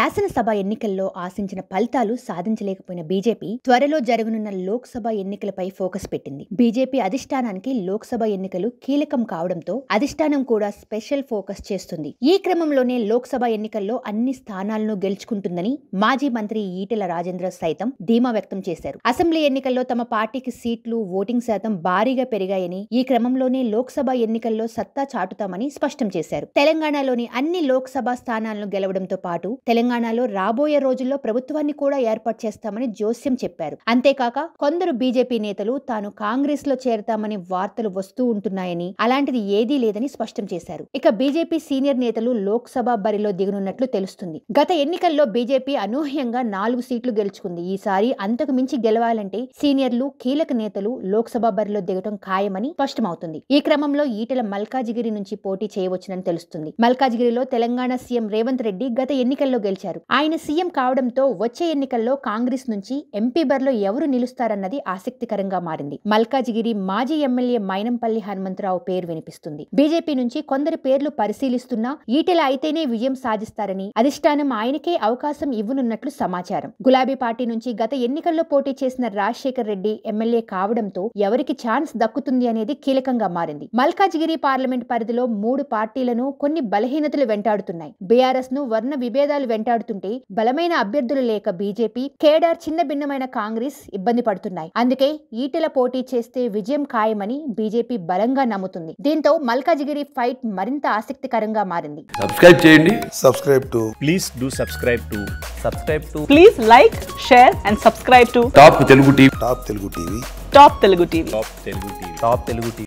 శాసనసభ ఎన్నికల్లో ఆశించిన ఫలితాలు సాధించలేకపోయిన బీజేపీ త్వరలో జరగనున్న లోక్సభ ఎన్నికలపై ఫోకస్ పెట్టింది బీజేపీ అధిష్టానానికి లోక్సభ ఎన్నికలు కీలకం కావడంతో అధిష్టానం కూడా స్పెషల్ ఫోకస్ చేస్తుంది ఈ క్రమంలోనే లోక్సభ ఎన్నికల్లో అన్ని స్థానాలను గెలుచుకుంటుందని మాజీ మంత్రి ఈటెల రాజేంద్ర సైతం ధీమా వ్యక్తం చేశారు అసెంబ్లీ ఎన్నికల్లో తమ పార్టీకి సీట్లు ఓటింగ్ శాతం భారీగా పెరిగాయని ఈ క్రమంలోనే లోక్సభ ఎన్నికల్లో సత్తా చాటుతామని స్పష్టం చేశారు తెలంగాణలోని అన్ని లోక్సభ స్థానాలను గెలవడంతో పాటు తెలంగాణ తెలంగాణలో రాబోయే రోజుల్లో ప్రభుత్వాన్ని కూడా ఏర్పాటు చేస్తామని జోస్యం చెప్పారు అంతేకాక కొందరు బీజేపీ నేతలు తాను కాంగ్రెస్ లో చేరతామని వార్తలు వస్తూ ఉంటున్నాయని అలాంటిది ఏదీ లేదని స్పష్టం చేశారు ఇక బీజేపీ సీనియర్ నేతలు లోక్సభ బరిలో దిగనున్నట్లు తెలుస్తుంది గత ఎన్నికల్లో బీజేపీ అనూహ్యంగా నాలుగు సీట్లు గెలుచుకుంది ఈసారి అంతకు మించి గెలవాలంటే సీనియర్లు కీలక నేతలు లోక్సభ బరిలో దిగటం ఖాయమని స్పష్టమవుతుంది ఈ క్రమంలో ఈటల మల్కాజిగిరి నుంచి పోటీ చేయవచ్చునని తెలుస్తుంది మల్కాజిగిరిలో తెలంగాణ సీఎం రేవంత్ రెడ్డి గత ఎన్నికల్లో గెలిచారు గెలిచారు ఆయన సీఎం కావడంతో వచ్చే ఎన్నికల్లో కాంగ్రెస్ నుంచి ఎంపీ బర్లో ఎవరు నిలుస్తారన్నది ఆసక్తికరంగా మారింది మల్కాజిగిరి మాజీ ఎమ్మెల్యే మైనంపల్లి హనుమంతరావు పేరు వినిపిస్తుంది బీజేపీ నుంచి కొందరు పేర్లు పరిశీలిస్తున్నా ఈటెల అయితేనే విజయం సాధిస్తారని అధిష్టానం ఆయనకే అవకాశం ఇవ్వనున్నట్లు సమాచారం గులాబీ పార్టీ నుంచి గత ఎన్నికల్లో పోటీ చేసిన రాజశేఖర్ రెడ్డి ఎమ్మెల్యే కావడంతో ఎవరికి ఛాన్స్ దక్కుతుంది అనేది కీలకంగా మారింది మల్కాజిగిరి పార్లమెంట్ పరిధిలో మూడు పార్టీలను కొన్ని బలహీనతలు వెంటాడుతున్నాయి బీఆర్ఎస్ ను వర్ణ విభేదాలు వెంట వేటాడుతుంటే బలమైన అభ్యర్థులు లేక బీజేపీ కేడార్ చిన్న భిన్నమైన కాంగ్రెస్ ఇబ్బంది పడుతున్నాయి అందుకే ఈటెల పోటీ చేస్తే విజయం ఖాయమని బీజేపీ బలంగా నమ్ముతుంది దీంతో మల్కాజిగిరి ఫైట్ మరింత ఆసక్తికరంగా మారింది సబ్స్క్రైబ్ చేయండి subscribe to please do subscribe to subscribe to please like share and subscribe to top Telugu TV top Telugu TV top Telugu TV top Telugu TV top Telugu TV